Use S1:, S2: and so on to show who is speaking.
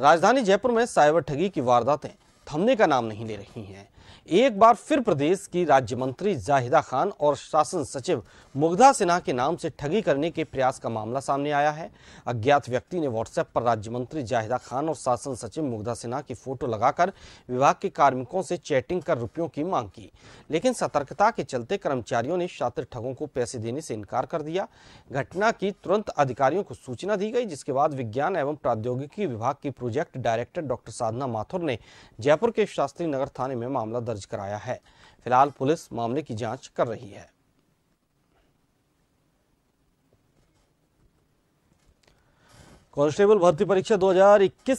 S1: राजधानी जयपुर में साइबर ठगी की वारदातें थमने का नाम नहीं ले रही हैं एक बार फिर प्रदेश की राज्य मंत्री जाहिदा खान और शासन सचिव मुग्धा सिन्हा के नाम से ठगी करने के प्रयास का मामला सामने आया है अज्ञात व्यक्ति ने व्हाट्सएप पर राज्य मंत्री जाहिदा खान और शासन सचिव मुग्धा सिन्हा की फोटो लगाकर विभाग के कार्मिकों से चैटिंग कर रुपयों की मांग की लेकिन सतर्कता के चलते कर्मचारियों ने शातिर ठगों को पैसे देने से इनकार कर दिया घटना की तुरंत अधिकारियों को सूचना दी गई जिसके बाद विज्ञान एवं प्रौद्योगिकी विभाग की project director doctor Sadhana Mathur ने जय जयपुर के शास्त्री नगर थाने में मामला दर्ज कराया है फिलहाल पुलिस मामले की जांच कर रही है कांस्टेबल भर्ती परीक्षा 2021